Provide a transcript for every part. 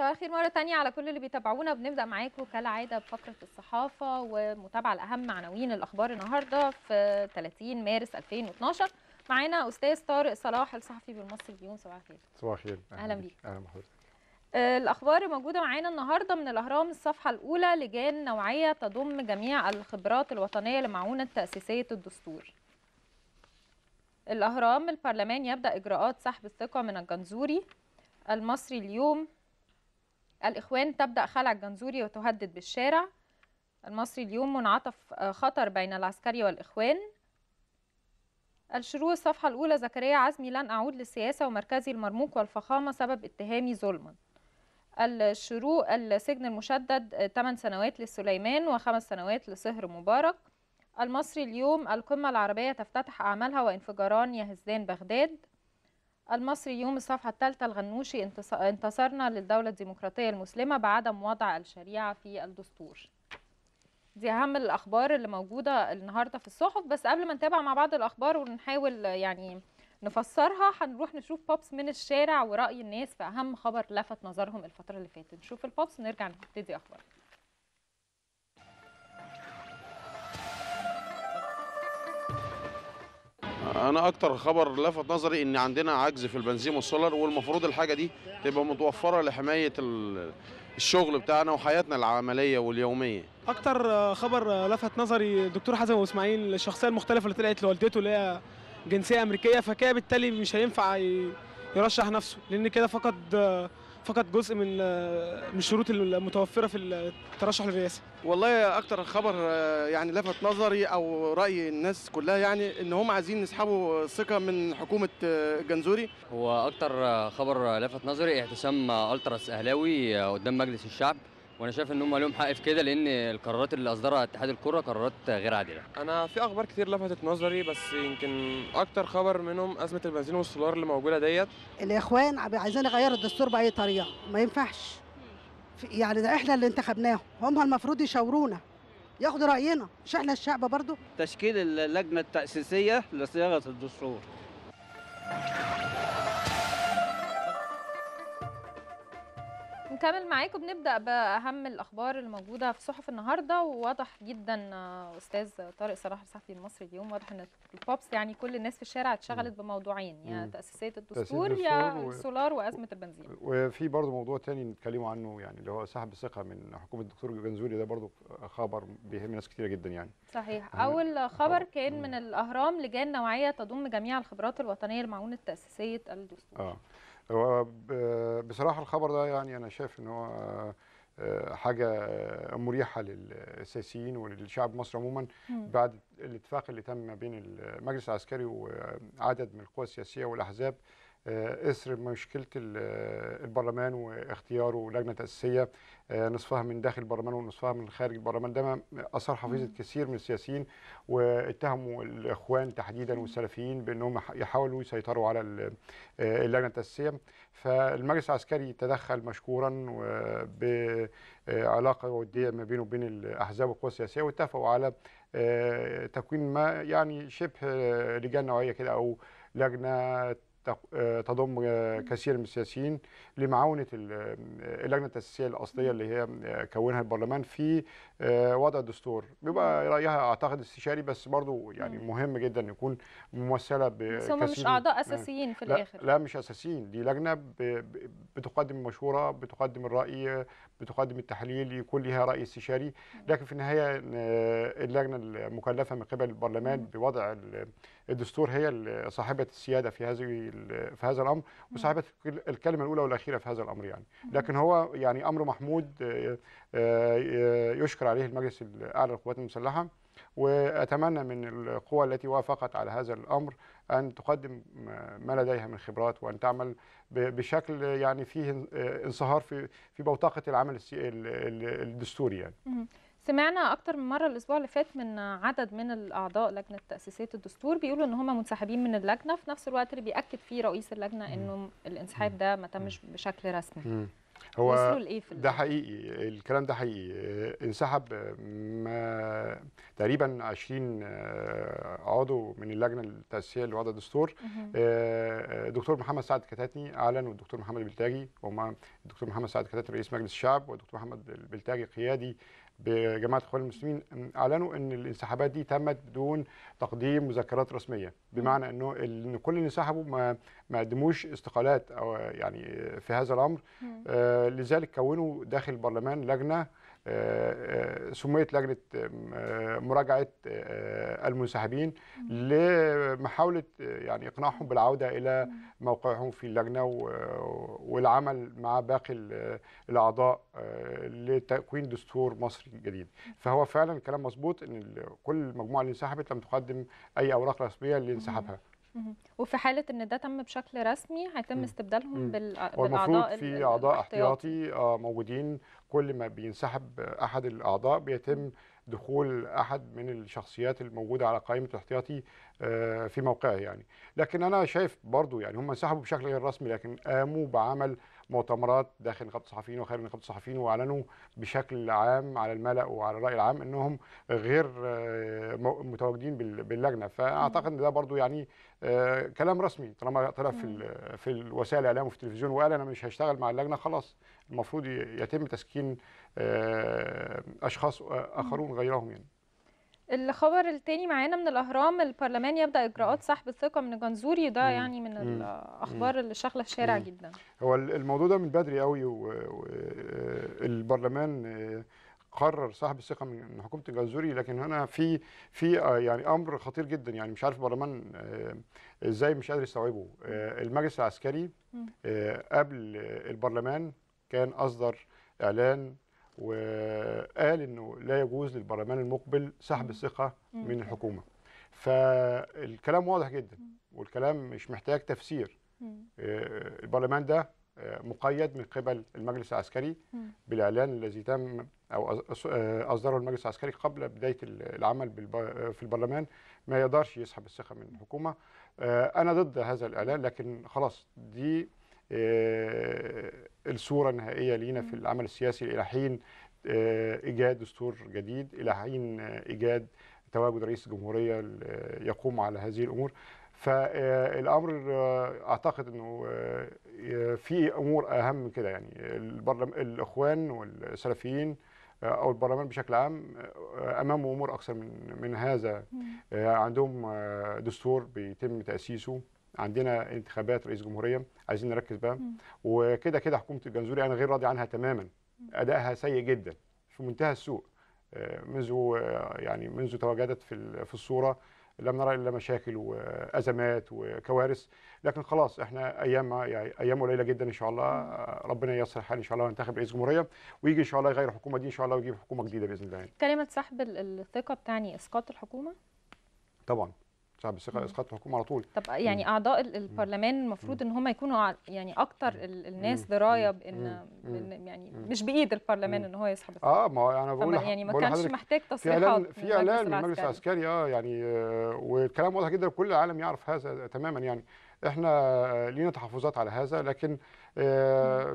صباح الخير مرة تانية على كل اللي بيتابعونا بنبدأ معاكم كالعادة بفقرة الصحافة ومتابعة لأهم عناوين الأخبار النهاردة في 30 مارس 2012 معانا أستاذ طارق صلاح الصحفي بالمصري اليوم صباح الخير صباح الخير أهلا بيك أهلا بحضرتك آه، الأخبار موجودة معانا النهاردة من الأهرام الصفحة الأولى لجان نوعية تضم جميع الخبرات الوطنية لمعونة تأسيسية الدستور الأهرام البرلمان يبدأ إجراءات سحب الثقة من الجنزوري المصري اليوم الإخوان تبدأ خلع الجنزوري وتهدد بالشارع المصري اليوم منعطف آه، خطر بين العسكري والإخوان الشروق الصفحة الأولى زكريا عزمي لن أعود للسياسة ومركزي المرموق والفخامة سبب اتهامي ظلما الشروق السجن المشدد 8 آه، سنوات للسليمان وخمس سنوات لصهر مبارك المصري اليوم القمة العربية تفتتح أعمالها وانفجاران يهزان بغداد المصري يوم الصفحة الثالثة الغنوشي انتصرنا للدولة الديمقراطية المسلمة بعدم وضع الشريعة في الدستور دي أهم الأخبار اللي موجودة النهاردة في الصحف بس قبل ما نتابع مع بعض الأخبار ونحاول يعني نفسرها هنروح نشوف بوبس من الشارع ورأي الناس في أهم خبر لفت نظرهم الفترة اللي فاتت نشوف البوبس ونرجع نبتدي أخبارنا انا اكتر خبر لفت نظري ان عندنا عجز في البنزين والسولار والمفروض الحاجه دي تبقى متوفره لحمايه الشغل بتاعنا وحياتنا العمليه واليوميه اكتر خبر لفت نظري دكتور حسن واسماعيل الشخصيه المختلفه اللي طلعت لوالدته اللي هي جنسيه امريكيه فكده بالتالي مش هينفع يرشح نفسه لان كده فقد فقط جزء من من الشروط المتوفره في الترشح للرئاسه والله اكتر خبر يعني لفت نظري او راي الناس كلها يعني ان هم عايزين يسحبوا ثقه من حكومه جنزوري هو اكتر خبر لفت نظري اعتصام التراس اهلاوي قدام مجلس الشعب وانا شايف ان هم لهم حق في كده لان القرارات اللي اصدرها اتحاد الكره قرارات غير عادله انا في اخبار كتير لفتت نظري بس يمكن اكتر خبر منهم ازمه البنزين والسولار اللي موجوده ديت الاخوان عايزين يغيروا الدستور باي طريقه ما ينفعش يعني ده احنا اللي انتخبناهم هم المفروض يشاورونا ياخدوا راينا مش احنا الشعب برضو تشكيل اللجنه التاسيسيه لصياغه الدستور بنكمل معاكم بنبدا باهم الاخبار اللي موجوده في صحف النهارده وواضح جدا آه، استاذ طارق صلاح الصحفي المصري اليوم واضح ان البوبس يعني كل الناس في الشارع اتشغلت بموضوعين يا يعني تاسيسيه الدستور يا السولار وازمه البنزين وفي برضه موضوع تاني نتكلموا عنه يعني اللي هو سحب الثقه من حكومه الدكتور جنزولي ده برضه خبر بيهم ناس كتيره جدا يعني صحيح اول خبر كان من الاهرام لجان نوعيه تضم جميع الخبرات الوطنيه لمعونه تاسيسيه الدستور آه. هو بصراحه الخبر ده يعني انا شايف ان هو آه، حاجه مريحه للسياسيين وللشعب المصري عموما بعد الاتفاق اللي تم ما بين المجلس العسكري وعدد من القوى السياسيه والاحزاب آه، اثر مشكله آه، البرلمان واختياره لجنه تاسيسيه آه، نصفها من داخل البرلمان ونصفها من خارج البرلمان ده اثار حفيظه كثير من السياسيين واتهموا الاخوان تحديدا والسلفيين بانهم يحاولوا يسيطروا على اللجنه التاسيسيه فالمجلس العسكري تدخل مشكورا بعلاقه وديه ما بينه وبين الاحزاب والقوى السياسيه واتفقوا على تكوين ما يعني شبه لجان نوعيه كده او لجنه آه، تضم آه، كثير من السياسيين لمعاونه آه، اللجنه التاسيسيه الاصليه اللي هي كونها البرلمان في وضع الدستور بيبقى رايها اعتقد استشاري بس برضو يعني مهم جدا يكون ممثله بس هم مش اعضاء اساسيين في لا الاخر لا مش اساسيين دي لجنه بتقدم المشوره بتقدم الراي بتقدم التحليل يكون لها راي استشاري لكن في النهايه اللجنه المكلفه من قبل البرلمان بوضع الدستور هي صاحبه السياده في هذه في هذا الامر وصاحبه الكلمه الاولى والاخيره في هذا الامر يعني لكن هو يعني امر محمود آه، آه، يشكر عليه المجلس الاعلى للقوات المسلحه واتمنى من القوى التي وافقت على هذا الامر ان تقدم ما لديها من خبرات وان تعمل بشكل يعني فيه آه، انصهار في في بوتقه العمل الدستوري يعني. سمعنا اكتر من مره الاسبوع اللي فات من عدد من الاعضاء لجنه تاسيسات الدستور بيقولوا ان هم منسحبين من اللجنه في نفس الوقت اللي بياكد فيه رئيس اللجنه انه الانسحاب ده ما تمش بشكل رسمي هو ده حقيقي الكلام ده حقيقي انسحب ما تقريبا 20 آه، عضو من اللجنه التاسيسيه لوضع الدستور آه، آه، دكتور محمد سعد كتاتني اعلن والدكتور محمد البلتاجي هما الدكتور محمد سعد كتاتني رئيس مجلس الشعب والدكتور محمد البلتاجي قيادي بجماعه الاخوان المسلمين اعلنوا ان الانسحابات دي تمت بدون تقديم مذكرات رسميه بمعنى انه ان كل اللي انسحبوا ما ما قدموش استقالات او يعني في هذا الامر آه لذلك كونوا داخل البرلمان لجنه آه، آه، سميت لجنه آه، مراجعه المنسحبين لمحاوله يعني اقناعهم بالعوده الى موقعهم في اللجنه والعمل مع باقي الاعضاء لتكوين دستور مصري جديد فهو فعلا كلام مظبوط ان كل المجموعه اللي انسحبت لم تقدم اي اوراق رسميه لانسحابها وفي حاله ان ده تم بشكل رسمي هيتم استبدالهم بالاعضاء في اعضاء احتياطي آه، موجودين كل ما بينسحب احد الاعضاء بيتم دخول احد من الشخصيات الموجوده على قائمه الاحتياطي آه، في موقعه يعني لكن انا شايف برضو يعني هم انسحبوا بشكل غير رسمي لكن قاموا بعمل مؤتمرات داخل نقابه الصحفيين وخارج نقابه الصحفيين واعلنوا بشكل عام على الملأ وعلى الراي العام انهم غير آه، متواجدين باللجنه فاعتقد ان ده برضو يعني آه، كلام رسمي طالما طلع في في الوسائل الاعلام وفي التلفزيون وقال انا مش هشتغل مع اللجنه خلاص المفروض يتم تسكين آه، اشخاص آه، اخرون غيرهم يعني الخبر الثاني معانا من الاهرام البرلمان يبدا اجراءات سحب الثقه من الجنزوري ده يعني من الاخبار اللي شاغله الشارع جدا هو الموضوع ده من بدري قوي والبرلمان آه، قرر سحب الثقه من حكومه جنزوري لكن هنا في في يعني امر خطير جدا يعني مش عارف البرلمان ازاي مش قادر يستوعبه المجلس العسكري قبل البرلمان كان أصدر إعلان وقال أنه لا يجوز للبرلمان المقبل سحب الثقة من الحكومة فالكلام واضح جدا والكلام مش محتاج تفسير آه، البرلمان ده آه، مقيد من قبل المجلس العسكري بالإعلان الذي تم أو آه، أصدره المجلس العسكري قبل بداية العمل في البرلمان ما يقدرش يسحب الثقة من الحكومة أنا ضد هذا الإعلان لكن خلاص دي آه، الصوره النهائيه لينا في العمل السياسي الى حين آه، ايجاد دستور جديد الى حين آه، ايجاد تواجد رئيس الجمهورية يقوم على هذه الامور فالامر اعتقد انه في امور اهم من كده يعني الاخوان والسلفيين او البرلمان بشكل عام امامه امور اكثر من من هذا عندهم دستور بيتم تاسيسه عندنا انتخابات رئيس جمهوريه عايزين نركز بقى وكده كده حكومه الجنزوري انا غير راضي عنها تماما ادائها سيء جدا في منتهى السوء آه، منذ آه، يعني منذ تواجدت في في الصوره لم نرى الا مشاكل وازمات وكوارث لكن خلاص احنا ايام يعني ايام قليله جدا ان شاء الله آه، ربنا ييسر حال ان شاء الله وننتخب رئيس جمهوريه ويجي ان شاء الله يغير الحكومه دي ان شاء الله ويجيب حكومه جديده باذن الله كلمه سحب الثقه بتعني اسقاط الحكومه طبعا شعب الثقه اسقاط الحكومه على طول طب يعني اعضاء البرلمان المفروض ان هم يكونوا يعني اكتر الناس درايه بان يعني مش بايد البرلمان ان هو يسحب اه ما هو يعني انا بقول يعني ما كانش محتاج تصريحات في اعلان من المجلس العسكري اه يعني آه، والكلام واضح جدا كل العالم يعرف هذا آه، تماما يعني احنا آه، لينا تحفظات على هذا لكن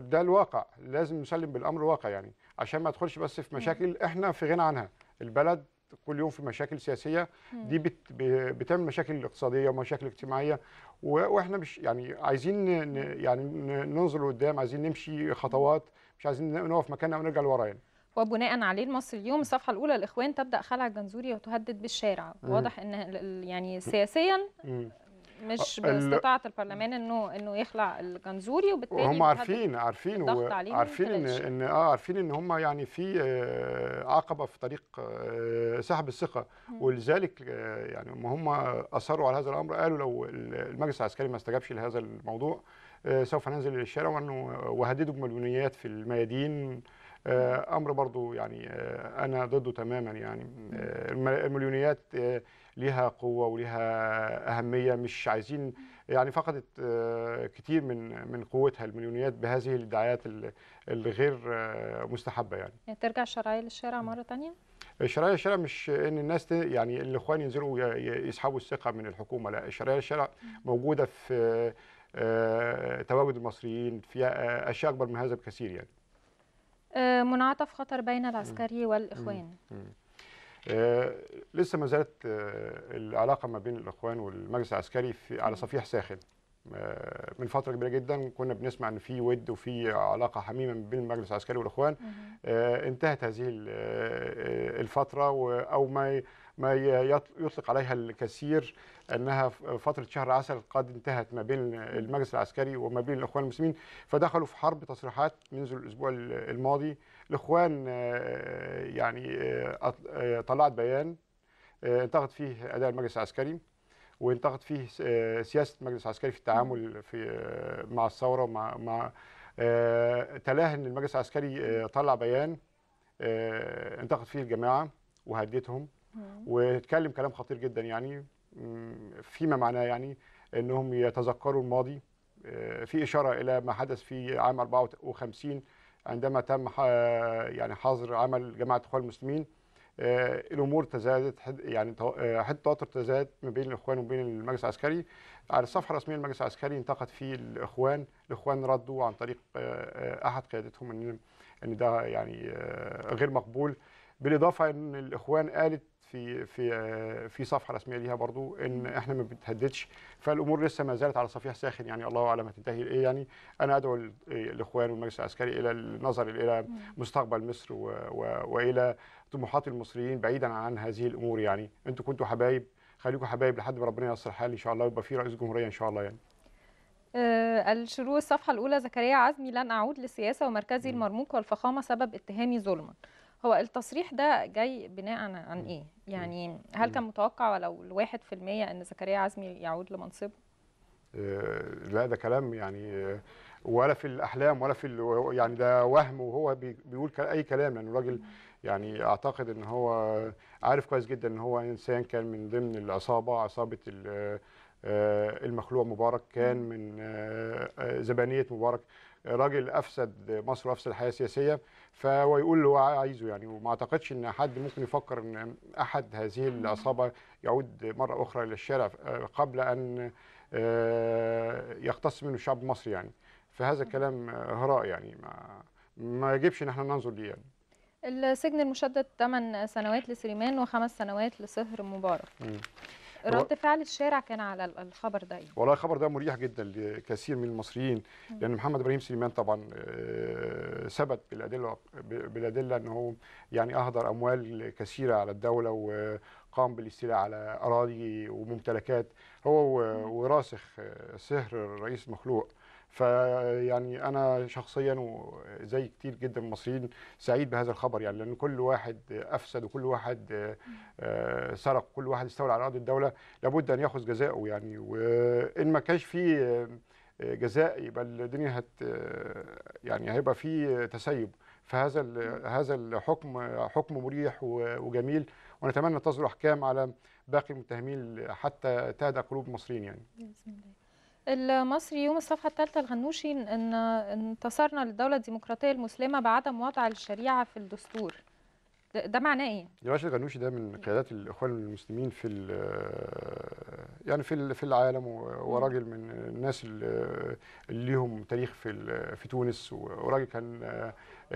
ده الواقع لازم نسلم بالامر واقع يعني عشان ما ادخلش بس في مشاكل احنا في غنى عنها البلد كل يوم في مشاكل سياسيه دي بتعمل مشاكل اقتصاديه ومشاكل اجتماعيه واحنا مش يعني عايزين يعني ننظر لقدام عايزين نمشي خطوات مش عايزين نقف مكاننا ونرجع لورا يعني وبناء عليه المصري اليوم الصفحه الاولى الاخوان تبدا خلع الجنزوري وتهدد بالشارع واضح ان يعني سياسيا مش آه، باستطاعه البرلمان انه انه يخلع الجنزوري وبالتالي هم عارفين عارفين عارفين ان ان اه عارفين ان هم يعني في آه، عقبه في طريق آه، سحب الثقه ولذلك يعني هم اصروا على هذا الامر قالوا لو المجلس العسكري ما استجابش لهذا الموضوع سوف ننزل الى الشارع وهددوا بمليونيات في الميادين امر برضو يعني انا ضده تماما يعني المليونيات لها قوه ولها اهميه مش عايزين يعني فقدت آه، كتير من من قوتها المليونيات بهذه الادعاءات الغير آه، مستحبه يعني. يعني ترجع الشرعيه للشارع مره ثانيه؟ الشرعيه للشارع مش ان الناس يعني الاخوان ينزلوا يسحبوا الثقه من الحكومه لا الشرعيه للشارع موجوده في آه، تواجد المصريين في اشياء اكبر من هذا بكثير يعني. منعطف خطر بين العسكري والاخوان. آه، لسه ما زالت آه، العلاقه ما بين الاخوان والمجلس العسكري في على صفيح ساخن آه، من فتره كبيره جدا كنا بنسمع ان في ود وفي علاقه حميمه ما بين المجلس العسكري والاخوان انتهت هذه الفتره او ما ما يطلق عليها الكثير انها فتره شهر عسل قد انتهت ما بين المجلس العسكري وما بين الاخوان المسلمين فدخلوا في حرب تصريحات منذ الاسبوع الماضي الاخوان آه، آه، يعني آه، طلعت بيان انتقد فيه اداء المجلس العسكري وانتقد فيه سياسه المجلس العسكري في التعامل في مع الثوره ومع مع تلاه ان المجلس العسكري طلع بيان انتقد فيه الجماعه وهددهم واتكلم كلام خطير جدا يعني فيما معناه يعني انهم يتذكروا الماضي في اشاره الى ما حدث في عام 54 عندما تم يعني حظر عمل جماعه الاخوان المسلمين آه، الامور تزادت يعني آه، حد التوتر تزاد ما بين الاخوان وبين المجلس العسكري على الصفحه الرسميه للمجلس العسكري انتقد فيه الاخوان الاخوان ردوا عن طريق آه، احد قيادتهم ان ان ده يعني غير مقبول بالاضافه ان الاخوان قالت في في في صفحه رسميه ليها برضو ان احنا ما بنتهددش فالامور لسه ما زالت على صفيح ساخن يعني الله اعلم هتنتهي لايه يعني انا ادعو الاخوان والمجلس العسكري الى النظر الى مستقبل مصر و و والى طموحات المصريين بعيدا عن هذه الامور يعني انتوا كنتوا حبايب خليكم حبايب لحد ما ربنا ييسر الحال ان شاء الله ويبقى في رئيس جمهوريه ان شاء الله يعني آه الشروق الصفحه الاولى زكريا عزمي لن اعود للسياسه ومركزي المرموق والفخامه سبب اتهامي ظلما هو التصريح ده جاي بناء عن ايه؟ يعني هل كان متوقع ولو الواحد في المية ان زكريا عزمي يعود لمنصبه؟ آه، لا ده كلام يعني آه، ولا في الاحلام ولا في يعني ده وهم وهو بيقول اي كلام لان يعني الراجل يعني اعتقد ان هو عارف كويس جدا ان هو انسان كان من ضمن العصابه عصابه آه، المخلوع مبارك كان من زبانيه مبارك راجل افسد مصر وافسد الحياه السياسيه فهو يقول اللي هو عايزه يعني وما اعتقدش ان حد ممكن يفكر ان احد هذه العصابه يعود مره اخرى الى الشارع آه، قبل ان آه، يقتص منه الشعب المصري يعني فهذا كلام هراء يعني ما ما يجبش ان احنا ننظر ليه يعني. السجن المشدد 8 سنوات لسليمان وخمس سنوات لصهر مبارك. م. رد فعل الشارع كان على الخبر ده يعني. والله الخبر ده مريح جدا لكثير من المصريين لان محمد ابراهيم سليمان طبعا آه، ثبت بالادله بالادله ان هو يعني اهدر اموال كثيره على الدوله وقام بالاستيلاء على اراضي وممتلكات هو وراسخ آه، سهر الرئيس مخلوق فيعني انا شخصيا وزي كتير جدا من المصريين سعيد بهذا الخبر يعني لان كل واحد افسد وكل واحد آه، آه، سرق كل واحد استولى على ارض الدوله لابد ان ياخذ جزاءه يعني وان ما كانش فيه آه، جزاء يبقى الدنيا هت يعني هيبقى فيه تسيب فهذا هذا الحكم حكم مريح وجميل ونتمنى تصدر احكام على باقي المتهمين حتى تهدأ قلوب المصريين يعني. بسم الله. المصري يوم الصفحة الثالثة الغنوشي أن انتصرنا للدولة الديمقراطية المسلمة بعدم وضع الشريعة في الدستور ده, معناه ايه؟ جمال الغنوشي ده من قيادات الاخوان المسلمين في يعني في في العالم وراجل من الناس اللي لهم تاريخ في في تونس وراجل كان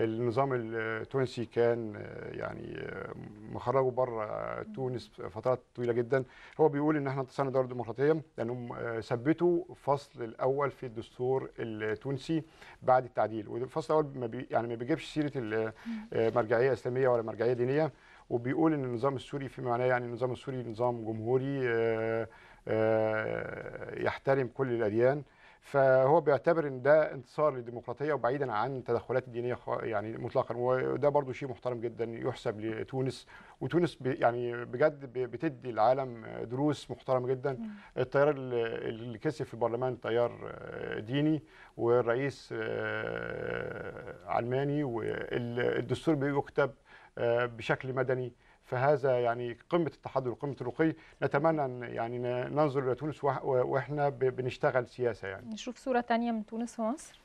النظام التونسي كان آه، يعني آه، مخرجه بره آه، تونس فترات طويله جدا هو بيقول ان احنا انتصرنا دوله ديمقراطيه لانهم ثبتوا الفصل الاول في الدستور التونسي بعد التعديل والفصل الاول ما بي يعني ما بيجيبش سيره المرجعيه اسلاميه ولا مرجعيه دينيه وبيقول ان النظام السوري في معناه يعني النظام السوري نظام جمهوري يحترم كل الاديان فهو بيعتبر ان ده انتصار للديمقراطيه وبعيدا عن التدخلات الدينيه يعني مطلقا وده برضو شيء محترم جدا يحسب لتونس وتونس يعني بجد بتدي العالم دروس محترمه جدا التيار اللي كسب في البرلمان تيار آه، ديني والرئيس علماني آه، والدستور بيكتب آه، بشكل مدني فهذا يعني قمه التحضر وقمه الرقي نتمنى ان يعني ننظر الى تونس واحنا بنشتغل سياسه يعني نشوف صوره ثانيه من تونس ومصر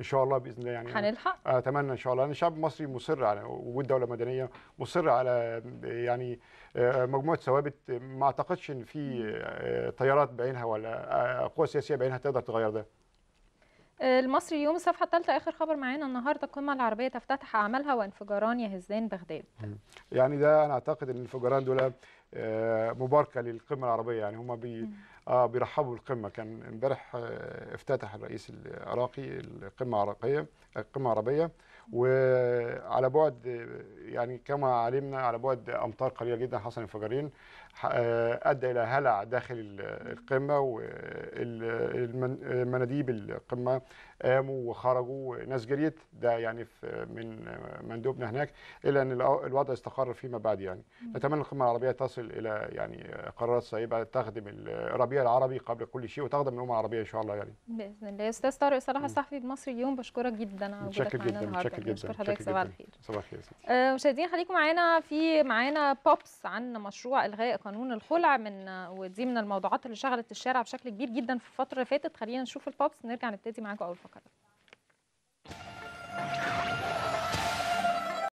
ان شاء الله باذن الله يعني هنلحق اتمنى ان شاء الله الشعب المصري مصر على وجود دوله مدنيه مصر على يعني آه، مجموعه ثوابت ما اعتقدش ان في تيارات آه، بعينها ولا آه، قوى سياسيه بعينها تقدر تغير ده آه، المصري اليوم الصفحه الثالثه اخر خبر معانا النهارده القمه العربيه تفتتح اعمالها وانفجاران يهزان بغداد يعني ده انا اعتقد ان الانفجاران دول آه، مباركه للقمه العربيه يعني هما بي اه بيرحبوا بالقمه كان امبارح آه، افتتح الرئيس العراقي القمه العراقيه القمه العربيه وعلى بعد يعني كما علمنا على بعد امتار قليله جدا حصل انفجارين آه، ادى الى هلع داخل القمه والمناديب آه، القمه قاموا وخرجوا ناس جريت ده يعني من مندوبنا هناك الا ان الوضع استقر فيما بعد يعني نتمنى القمه العربيه تصل الى يعني قرارات صائبه تخدم الربيع العربي قبل كل شيء وتخدم الامه العربيه ان شاء الله يعني باذن الله استاذ طارق صلاح الصحفي المصري اليوم بشكرك جدا على وجودك معانا متشكر جدا بشكر حضرتك صباح الخير صباح الخير آه، مشاهدينا خليكم معانا في معانا بوبس عن مشروع الغاء قانون الخلع من آه، ودي من الموضوعات اللي شغلت الشارع بشكل كبير جدا في الفتره اللي فاتت خلينا نشوف البوبس نرجع نبتدي معاكم اول 分かる。